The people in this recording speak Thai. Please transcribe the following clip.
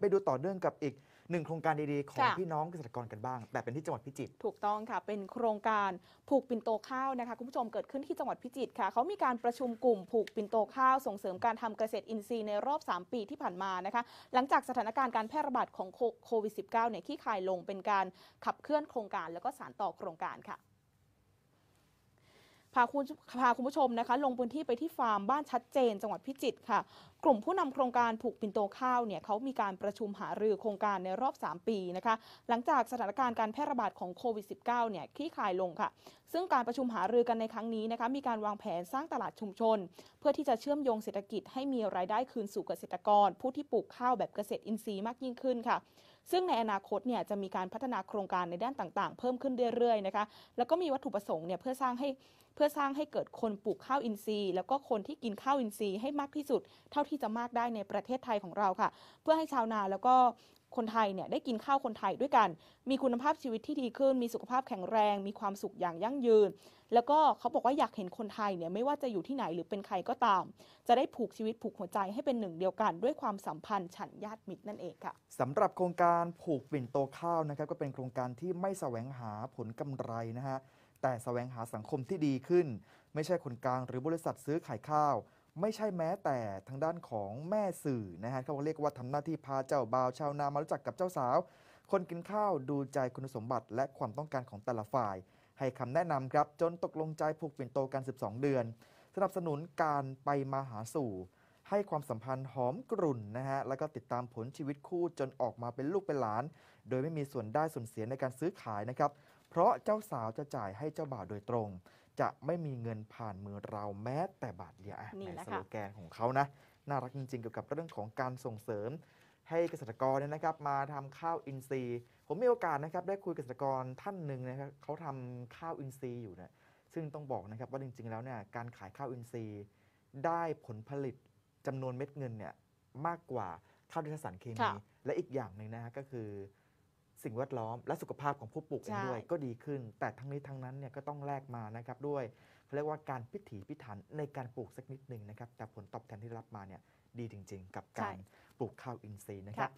ไปดูต่อเนื่องกับอีกหนึ่งโครงการดี ๆ ของพี่น้องเกษตรกรกันบ้างแต่เป็นที่จังหวัดพิจิตรถูกต้องค่ะเป็นโครงการผูกปิ่นโตข้าวนะคะ คุณผู้ชมเกิดขึ้นที่จังหวัดพิจิตรค่ะเขามีการประชุมกลุ่มผูกปิ่นโตข้าวส่งเสริมการทำเกษตรอินทรีย์ในรอบ 3 ปีที่ผ่านมานะคะหลังจากสถานการณ์การแพร่ระบาดของโควิด -19 เนี่ยขี้คลายลงเป็นการขับเคลื่อนโครงการแล้วก็สานต่อโครงการค่ะพาคุณพาคุณผู้ชมนะคะลงพื้นที่ไปที่ฟาร์มบ้านชัดเจน จังหวัดพิจิตรค่ะ กลุ่มผู้นำโครงการผูกปิ่นโตข้าวเนี่ยเขามีการประชุมหารือโครงการในรอบ 3 ปีนะคะหลังจากสถานการณ์การแพร่ระบาดของโควิด -19 เนี่ยคลี่คลายลงค่ะ ซึ่งการประชุมหารือกันในครั้งนี้นะคะมีการวางแผนสร้างตลาดชุมชน เพื่อที่จะเชื่อมโยงเศรษฐกิจให้มีรายได้คืนสู่เกษตรกร ผู้ที่ปลูกข้าวแบบเกษตรอินทรีย์มากยิ่งขึ้นค่ะซึ่งในอนาคตเนี่ยจะมีการพัฒนาโครงการในด้านต่างๆ เพิ่มขึ้นเรื่อยๆนะคะ แล้วก็มีวัตถุประสงค์เนี่ยเพื่อสร้างให้เพื่อสร้างให้เกิดคนปลูกข้าวอินทรีย์ แล้วก็คนที่กินข้าวอินทรีย์ ให้มากที่สุดเท่าที่จะมากได้ในประเทศไทยของเราค่ะ เพื่อให้ชาวนาแล้วก็คนไทยเนี่ยได้กินข้าวคนไทยด้วยกัน มีคุณภาพชีวิตที่ดีขึ้น มีสุขภาพแข็งแรง มีความสุขอย่างยั่งยืน แล้วก็เขาบอกว่าอยากเห็นคนไทยเนี่ยไม่ว่าจะอยู่ที่ไหนหรือเป็นใครก็ตาม จะได้ผูกชีวิตผูกหัวใจให้เป็นหนึ่งเดียวกัน ด้วยความสัมพันธ์ ฉันญาติมิตรนั่นเองค่ะสำหรับโครงการผูกปิ่นโตข้าวนะครับก็เป็นโครงการที่ไม่แสวงหาผลกำไรนะฮะ แต่แสวงหาสังคมที่ดีขึ้นไม่ใช่คนกลางหรือบริษัทซื้อขายข้าวไม่ใช่แม้แต่ทางด้านของแม่สื่อนะฮะเขาเรียกว่าทำหน้าที่พาเจ้าบ่าวชาวนามารู้จักกับเจ้าสาว คนกินข้าวดูใจคุณสมบัติและความต้องการของแต่ละฝ่าย ให้คำแนะนำครับจนตกลงใจผูกปิ่นโตกัน 12 เดือน สนับสนุนการไปมาหาสู่ ให้ความสัมพันธ์หอมกรุ่นนะฮะแล้วก็ติดตามผลชีวิตคู่จนออกมาเป็นลูกเป็นหลาน โดยไม่มีส่วนได้ส่วนเสียในการซื้อขายนะครับ เพราะเจ้าสาวจะจ่ายให้เจ้าบ่าวโดยตรงจะไม่มีเงินผ่านมือเราแม้แต่บาทเดียวในสโลแกนของเขานะน่ารักจริงๆเกี่ยวกับเรื่องของการส่งเสริมให้เกษตรกรเนี่ยนะครับ มาทำข้าวอินทรีย์ ผมมีโอกาสนะครับ ได้คุยเกษตรกรท่านหนึ่งนะครับเขาทำข้าวอินทรีย์อยู่เนี่ยซึ่งต้องบอกนะครับว่าจริง ๆแล้วเนี่ยการขายข้าวอินทรีย์ ได้ผลผลิตจำนวนเม็ดเงินเนี่ยมากกว่าข้าวดิวสารเคมีและอีกอย่างหนึ่งนะฮะก็คือสิ่งแวดล้อมและสุขภาพของผู้ปลูกเองด้วยก็ดีขึ้น แต่ทั้งนี้ทั้งนั้นเนี่ยก็ต้องแลกมานะครับด้วยเขาเรียกว่าการพิถีพิถันในการปลูกสักนิดหนึ่งนะครับแต่ผลตอบแทนที่รับมาเนี่ยดีจริงๆ กับการปลูกข้าวอินทรีย์นะครับ